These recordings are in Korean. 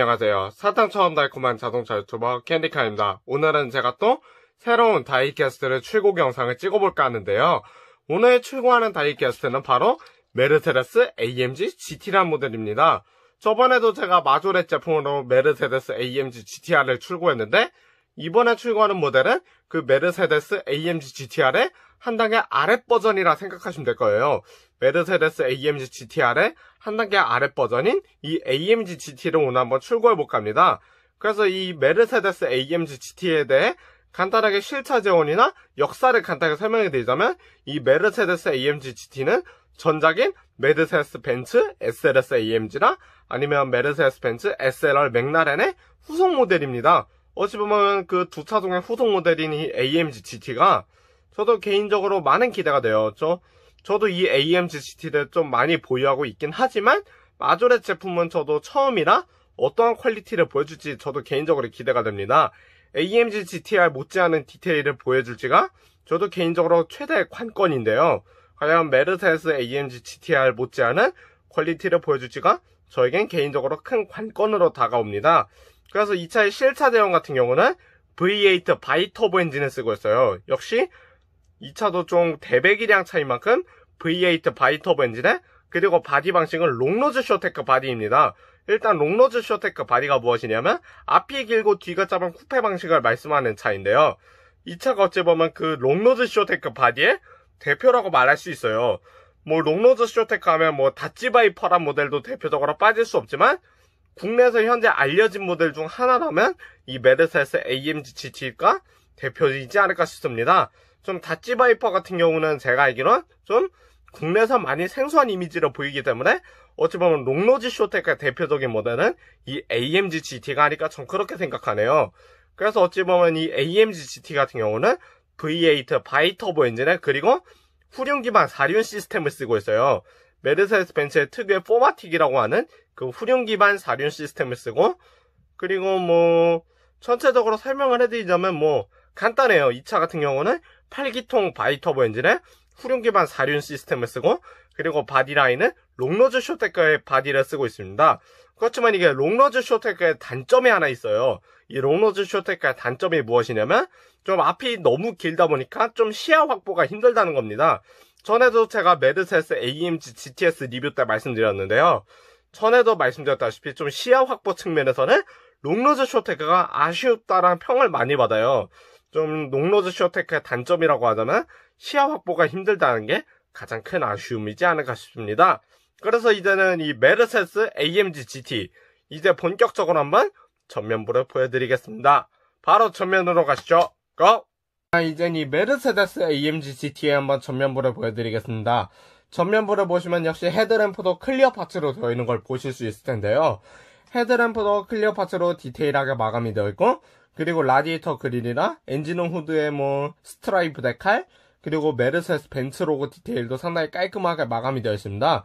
안녕하세요. 사탕처음 달콤한 자동차 유튜버 캔디카입니다. 오늘은 제가 또 새로운 다이캐스트를 출고 영상을 찍어볼까 하는데요. 오늘 출고하는 다이캐스트는 바로 메르세데스 AMG GT란 모델입니다. 저번에도 제가 마조렛 제품으로 메르세데스 AMG GTR을 출고했는데 이번에 출고하는 모델은 그 메르세데스 AMG GTR의 한 단계 아랫 버전이라 생각하시면 될 거예요. 메르세데스 AMG GTR의 한 단계 아래 버전인 이 AMG GT를 오늘 한번 출고해 볼까 합니다. 그래서 이 메르세데스 AMG GT에 대해 간단하게 실차 재원이나 역사를 간단하게 설명해 드리자면 이 메르세데스 AMG GT는 전작인 메르세데스 벤츠 SLS AMG나 아니면 메르세데스 벤츠 SLR 맥나렌의 후속 모델입니다. 어찌 보면 그 두 차종의 후속 모델인 이 AMG GT가 저도 개인적으로 많은 기대가 되었죠. 저도 이 AMG GT를 좀 많이 보유하고 있긴 하지만 마조렛 제품은 저도 처음이라 어떠한 퀄리티를 보여줄지 저도 개인적으로 기대가 됩니다. AMG GTR 못지않은 디테일을 보여줄지가 저도 개인적으로 최대 관건인데요. 과연 메르세스 AMG GTR 못지않은 퀄리티를 보여줄지가 저에겐 개인적으로 큰 관건으로 다가옵니다. 그래서 이 차의 실차 대형 같은 경우는 V8 바이터보 엔진을 쓰고 있어요. 역시 이 차도 좀 대배기량 차이 만큼 V8 바이터브 엔진에 그리고 바디 방식은 롱노즈 쇼테크 바디입니다. 일단 롱노즈 쇼테크 바디가 무엇이냐면 앞이 길고 뒤가 짧은 쿠페 방식을 말씀하는 차인데요. 이 차가 어찌 보면 그 롱노즈 쇼테크 바디의 대표라고 말할 수 있어요. 뭐 롱노즈 쇼테크 하면 뭐 다찌바이퍼란 모델도 대표적으로 빠질 수 없지만 국내에서 현재 알려진 모델 중 하나라면 이 메르세스 AMG GT가 대표이지 않을까 싶습니다. 좀다지바이퍼 같은 경우는 제가 알기론 좀 국내에서 많이 생소한 이미지로 보이기 때문에 어찌 보면 롱노지 쇼테크의 대표적인 모델은 이 AMG GT가 아닐까 전 그렇게 생각하네요. 그래서 어찌 보면 이 AMG GT 같은 경우는 V8 바이터보 엔진에 그리고 후륜 기반 4륜 시스템을 쓰고 있어요. 메르세데스 벤츠의 특유의 포마틱이라고 하는 그 후륜 기반 4륜 시스템을 쓰고 그리고 뭐 전체적으로 설명을 해드리자면 뭐 간단해요. 이 차 같은 경우는 8기통 바이터보 엔진에 후륜 기반 4륜 시스템을 쓰고 그리고 바디라인은 롱러즈 쇼테크의 바디를 쓰고 있습니다. 그렇지만 이게 롱러즈 쇼테크의 단점이 하나 있어요. 이 롱러즈 쇼테크의 단점이 무엇이냐면 좀 앞이 너무 길다 보니까 좀 시야 확보가 힘들다는 겁니다. 전에도 제가 메드세스 AMG GTS 리뷰 때 말씀드렸는데요. 전에도 말씀드렸다시피 좀 시야 확보 측면에서는 롱러즈 쇼테크가 아쉬웠다라는 평을 많이 받아요. 좀 농로즈 쇼테크의 단점이라고 하자면 시야 확보가 힘들다는 게 가장 큰 아쉬움이지 않을까 싶습니다. 그래서 이제는 이 메르세스 AMG GT 이제 본격적으로 한번 전면부를 보여드리겠습니다. 바로 전면으로 가시죠. 고! 자, 이젠 이 메르세데스 AMG GT에 한번 전면부를 보여드리겠습니다. 전면부를 보시면 역시 헤드램프도 클리어 파츠로 되어 있는 걸 보실 수 있을 텐데요. 헤드램프도 클리어 파츠로 디테일하게 마감이 되어 있고 그리고 라디에이터 그릴이나 엔진룸 후드에 뭐 스트라이프 데칼, 그리고 메르세스 벤츠 로고 디테일도 상당히 깔끔하게 마감이 되어 있습니다.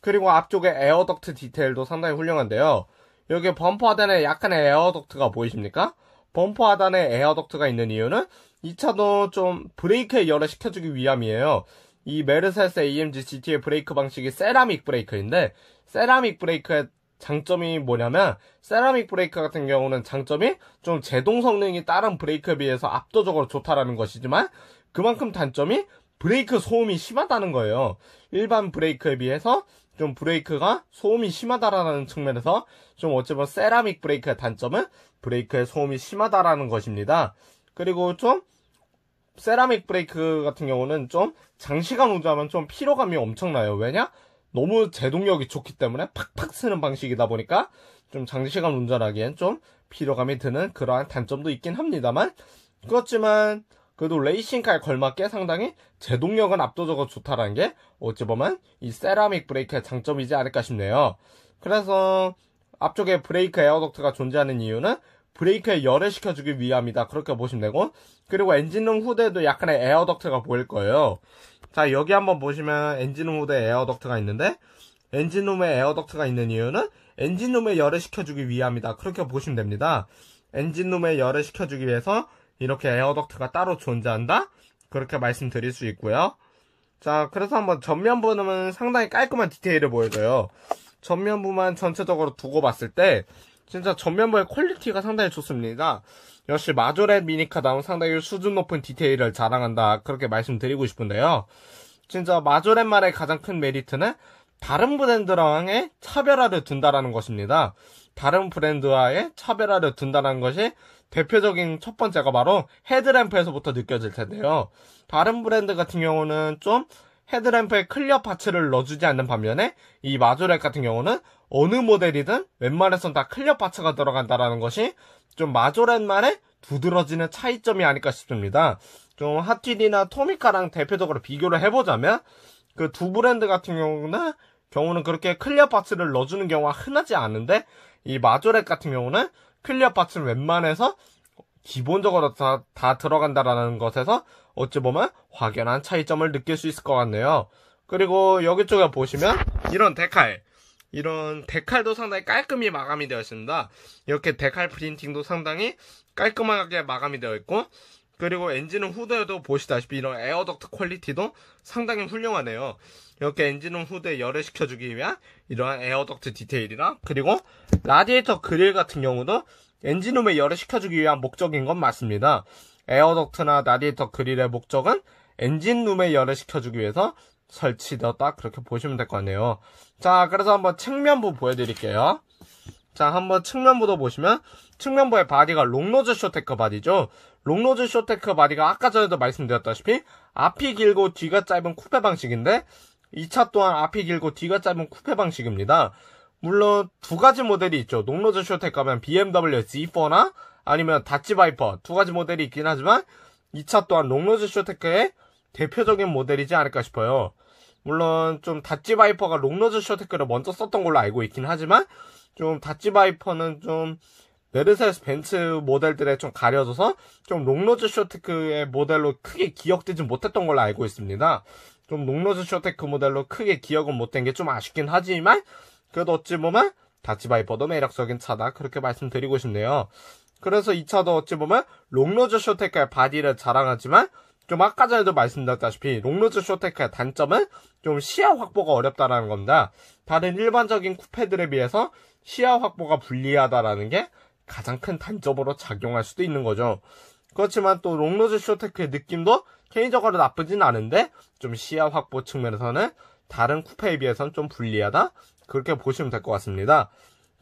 그리고 앞쪽에 에어덕트 디테일도 상당히 훌륭한데요. 여기 범퍼 하단에 약간의 에어덕트가 보이십니까? 범퍼 하단에 에어덕트가 있는 이유는 이 차도 좀 브레이크에 열을 식혀주기 위함이에요. 이 메르세스 AMG GT의 브레이크 방식이 세라믹 브레이크인데 세라믹 브레이크에 장점이 뭐냐면 세라믹 브레이크 같은 경우는 장점이 좀 제동 성능이 다른 브레이크에 비해서 압도적으로 좋다라는 것이지만 그만큼 단점이 브레이크 소음이 심하다는 거예요. 일반 브레이크에 비해서 좀 브레이크가 소음이 심하다라는 측면에서 좀 어찌 보면 세라믹 브레이크의 단점은 브레이크의 소음이 심하다라는 것입니다. 그리고 좀 세라믹 브레이크 같은 경우는 좀 장시간 운전하면 좀 피로감이 엄청나요. 왜냐? 너무 제동력이 좋기 때문에 팍팍 쓰는 방식이다 보니까 좀 장시간 운전하기엔 좀 피로감이 드는 그러한 단점도 있긴 합니다만 그렇지만 그래도 레이싱카에 걸맞게 상당히 제동력은 압도적으로 좋다라는 게 어찌 보면 이 세라믹 브레이크의 장점이지 않을까 싶네요. 그래서 앞쪽에 브레이크 에어덕트가 존재하는 이유는 브레이크에 열을 식혀주기 위함이다. 그렇게 보시면 되고 그리고 엔진룸 후대에도 약간의 에어덕트가 보일 거예요. 자 여기 한번 보시면 엔진룸에 에어덕트가 있는데 엔진룸에 에어덕트가 있는 이유는 엔진룸에 열을 식혀주기 위함이다 그렇게 보시면 됩니다 엔진룸에 열을 식혀주기 위해서 이렇게 에어덕트가 따로 존재한다 그렇게 말씀드릴 수 있고요 자 그래서 한번 전면 부는 상당히 깔끔한 디테일을 보여줘요 전면부만 전체적으로 두고 봤을 때 진짜 전면부의 퀄리티가 상당히 좋습니다. 역시 마조렛 미니카다운 상당히 수준 높은 디테일을 자랑한다. 그렇게 말씀드리고 싶은데요. 진짜 마조렛말의 가장 큰 메리트는 다른 브랜드랑의 차별화를 둔다라는 것입니다. 다른 브랜드와의 차별화를 둔다는 라 것이 대표적인 첫 번째가 바로 헤드램프에서부터 느껴질 텐데요. 다른 브랜드 같은 경우는 좀 헤드램프에 클리어 파츠를 넣어주지 않는 반면에 이 마조렉 같은 경우는 어느 모델이든 웬만해선 다 클리어 파츠가 들어간다라는 것이 좀 마조렉만의 두드러지는 차이점이 아닐까 싶습니다. 좀 핫휠이나 토미카랑 대표적으로 비교를 해보자면 그 두 브랜드 같은 경우는 경우는 그렇게 클리어 파츠를 넣어주는 경우가 흔하지 않은데 이 마조렉 같은 경우는 클리어 파츠는 웬만해서 기본적으로 다, 다 들어간다라는 것에서 어찌 보면 확연한 차이점을 느낄 수 있을 것 같네요. 그리고 여기 쪽에 보시면 이런 데칼 이런 데칼도 상당히 깔끔히 마감이 되어 있습니다. 이렇게 데칼 프린팅도 상당히 깔끔하게 마감이 되어 있고 그리고 엔진은 후드에도 보시다시피 이런 에어덕트 퀄리티도 상당히 훌륭하네요. 이렇게 엔진은 후드에 열을 식혀주기 위한 이러한 에어덕트 디테일이나 그리고 라디에이터 그릴 같은 경우도 엔진룸에 열을 식혀주기 위한 목적인 건 맞습니다. 에어덕트나 나디에이터 그릴의 목적은 엔진룸에 열을 시켜주기 위해서 설치되었다 그렇게 보시면 될거 같네요 자 그래서 한번 측면부 보여드릴게요 자 한번 측면부도 보시면 측면부의 바디가 롱노즈 쇼테크 바디죠 롱노즈 쇼테크 바디가 아까 전에도 말씀드렸다시피 앞이 길고 뒤가 짧은 쿠페 방식인데 이 차 또한 앞이 길고 뒤가 짧은 쿠페 방식입니다 물론 두 가지 모델이 있죠 롱노즈 쇼테크 하면 BMW Z4나 아니면 닷지 바이퍼 두 가지 모델이 있긴 하지만 이 차 또한 롱노즈 쇼테크의 대표적인 모델이지 않을까 싶어요. 물론 좀 닷지 바이퍼가 롱노즈 쇼테크를 먼저 썼던 걸로 알고 있긴 하지만 좀 닷지 바이퍼는 좀 메르세스 벤츠 모델들에 좀 가려져서 좀 롱노즈 쇼테크의 모델로 크게 기억되지 못했던 걸로 알고 있습니다. 좀 롱노즈 쇼테크 모델로 크게 기억은 못 된 게 좀 아쉽긴 하지만 그래도 어찌 보면 다지바이퍼도 매력적인 차다 그렇게 말씀드리고 싶네요. 그래서 2차도 어찌 보면 롱로즈 쇼테크의 바디를 자랑하지만 좀 아까 전에도 말씀드렸다시피 롱로즈 쇼테크의 단점은 좀 시야 확보가 어렵다라는 겁니다. 다른 일반적인 쿠페들에 비해서 시야 확보가 불리하다라는 게 가장 큰 단점으로 작용할 수도 있는 거죠. 그렇지만 또 롱로즈 쇼테크의 느낌도 개인적으로 나쁘진 않은데 좀 시야 확보 측면에서는 다른 쿠페에 비해서는 좀 불리하다 그렇게 보시면 될 것 같습니다.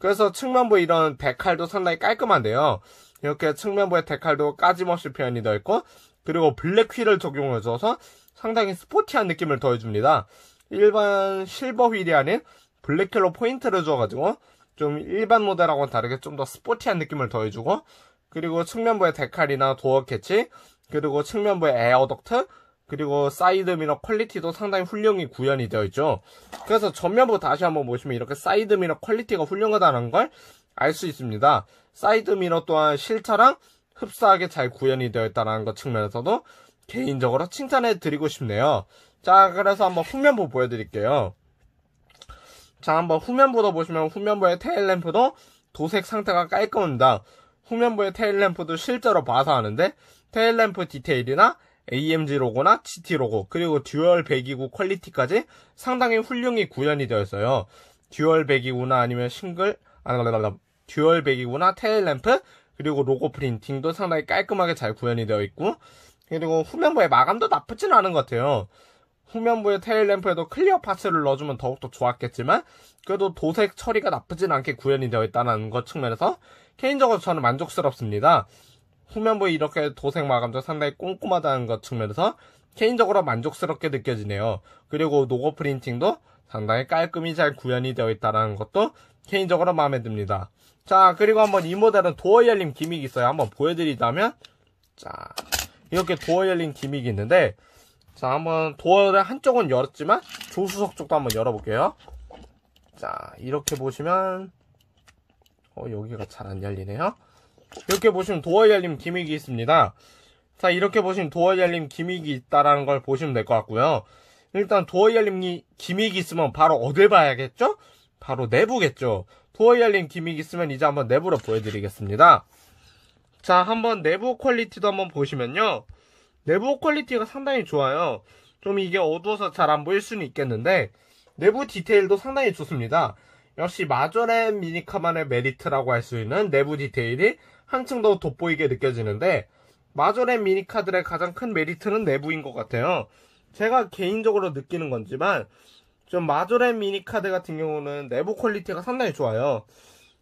그래서 측면부 이런 데칼도 상당히 깔끔한데요. 이렇게 측면부에 데칼도 까짐없이 표현이 되어 있고 그리고 블랙 휠을 적용해줘서 상당히 스포티한 느낌을 더해줍니다. 일반 실버 휠이 아닌 블랙 휠로 포인트를 줘가지고 좀 일반 모델하고는 다르게 좀 더 스포티한 느낌을 더해주고 그리고 측면부에 데칼이나 도어 캐치 그리고 측면부에 에어 덕트 그리고 사이드미러 퀄리티도 상당히 훌륭히 구현이 되어 있죠. 그래서 전면부 다시 한번 보시면 이렇게 사이드미러 퀄리티가 훌륭하다는 걸 알 수 있습니다. 사이드미러 또한 실차랑 흡사하게 잘 구현이 되어 있다는 것 측면에서도 개인적으로 칭찬해 드리고 싶네요. 자, 그래서 한번 후면부 보여드릴게요. 자, 한번 후면부도 보시면 후면부의 테일램프도 도색 상태가 깔끔합니다. 후면부의 테일램프도 실제로 봐서 아는데 테일램프 디테일이나 AMG 로고나 GT 로고 그리고 듀얼 배기구 퀄리티까지 상당히 훌륭히 구현이 되었어요. 듀얼 배기구나 아니면 싱글 아라라라 듀얼 배기구나 테일램프 그리고 로고 프린팅도 상당히 깔끔하게 잘 구현이 되어 있고 그리고 후면부의 마감도 나쁘진 않은 것 같아요. 후면부의 테일램프에도 클리어 파츠를 넣어주면 더욱더 좋았겠지만 그래도 도색 처리가 나쁘진 않게 구현이 되어 있다는 것 측면에서 개인적으로 저는 만족스럽습니다. 후면부에 이렇게 도색 마감도 상당히 꼼꼼하다는 것 측면에서 개인적으로 만족스럽게 느껴지네요. 그리고 노고 프린팅도 상당히 깔끔히 잘 구현이 되어 있다는 것도 개인적으로 마음에 듭니다. 자 그리고 한번 이 모델은 도어 열림 기믹이 있어요. 한번 보여드리자면 자 이렇게 도어 열린 기믹이 있는데 자 한번 도어를 한쪽은 열었지만 조수석 쪽도 한번 열어볼게요 자 이렇게 보시면 어 여기가 잘 안 열리네요 이렇게 보시면 도어열림 기믹이 있습니다. 자 이렇게 보시면 도어열림 기믹이 있다라는 걸 보시면 될 것 같고요. 일단 도어열림 기믹이 있으면 바로 어딜 봐야겠죠? 바로 내부겠죠. 도어열림 기믹이 있으면 이제 한번 내부로 보여드리겠습니다. 자 한번 내부 퀄리티도 한번 보시면요. 내부 퀄리티가 상당히 좋아요. 좀 이게 어두워서 잘 안 보일 수는 있겠는데 내부 디테일도 상당히 좋습니다. 역시 마저렌 미니카만의 메리트라고 할 수 있는 내부 디테일이 한층 더 돋보이게 느껴지는데 마저렌 미니카들의 가장 큰 메리트는 내부인 것 같아요. 제가 개인적으로 느끼는 건지만 좀 마조렌 미니카드 같은 경우는 내부 퀄리티가 상당히 좋아요.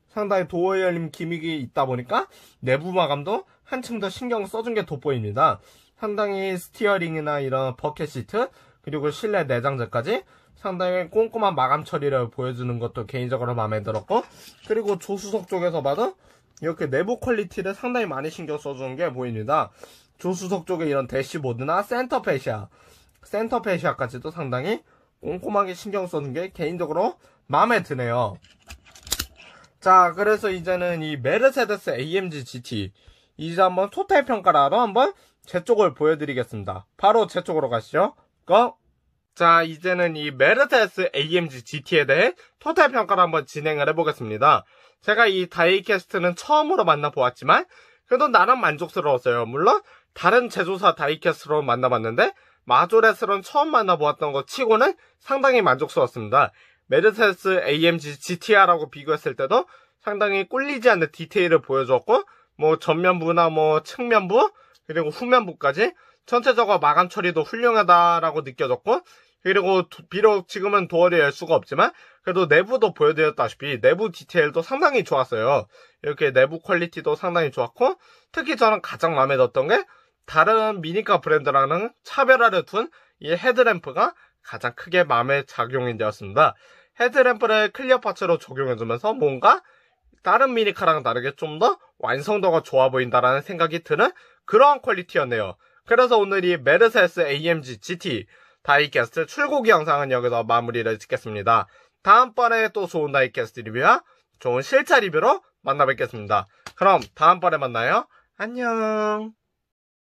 상당히 도어 열림 기믹이 있다 보니까 내부 마감도 한층 더 신경 써준 게 돋보입니다. 상당히 스티어링이나 이런 버켓 시트 그리고 실내 내장재까지 상당히 꼼꼼한 마감 처리를 보여주는 것도 개인적으로 마음에 들었고 그리고 조수석 쪽에서 봐도 이렇게 내부 퀄리티를 상당히 많이 신경 써주는 게 보입니다. 조수석 쪽에 이런 대시보드나 센터 페시아, 센터 페시아까지도 상당히 꼼꼼하게 신경 써준 게 개인적으로 마음에 드네요. 자, 그래서 이제는 이 메르세데스 AMG GT 이제 한번 토탈 평가라로 한번 제 쪽을 보여드리겠습니다. 바로 제 쪽으로 가시죠. 고! 자, 이제는 이 메르세데스 AMG GT에 대해 토탈 평가를 한번 진행을 해보겠습니다. 제가 이 다이캐스트는 처음으로 만나보았지만 그래도 나름 만족스러웠어요. 물론 다른 제조사 다이캐스트로 만나봤는데 마조레스런 처음 만나보았던 것 치고는 상당히 만족스러웠습니다. 메르세스 AMG GTR하고 비교했을 때도 상당히 꿀리지 않는 디테일을 보여줬고 뭐 전면부나 뭐 측면부 그리고 후면부까지 전체적으로 마감 처리도 훌륭하다라고 느껴졌고 그리고 비록 지금은 도어리할 수가 없지만 그래도 내부도 보여드렸다시피 내부 디테일도 상당히 좋았어요. 이렇게 내부 퀄리티도 상당히 좋았고 특히 저는 가장 마음에 들었던 게 다른 미니카 브랜드랑은 차별화를 둔 이 헤드램프가 가장 크게 마음에 작용이 되었습니다. 헤드램프를 클리어 파츠로 적용해주면서 뭔가 다른 미니카랑 다르게 좀 더 완성도가 좋아 보인다라는 생각이 드는 그러한 퀄리티였네요. 그래서 오늘 이 메르세스 AMG GT 다이캐스트 출고기 영상은 여기서 마무리를 짓겠습니다. 다음번에 또 좋은 다이캐스트 리뷰와 좋은 실차 리뷰로 만나 뵙겠습니다. 그럼 다음번에 만나요. 안녕.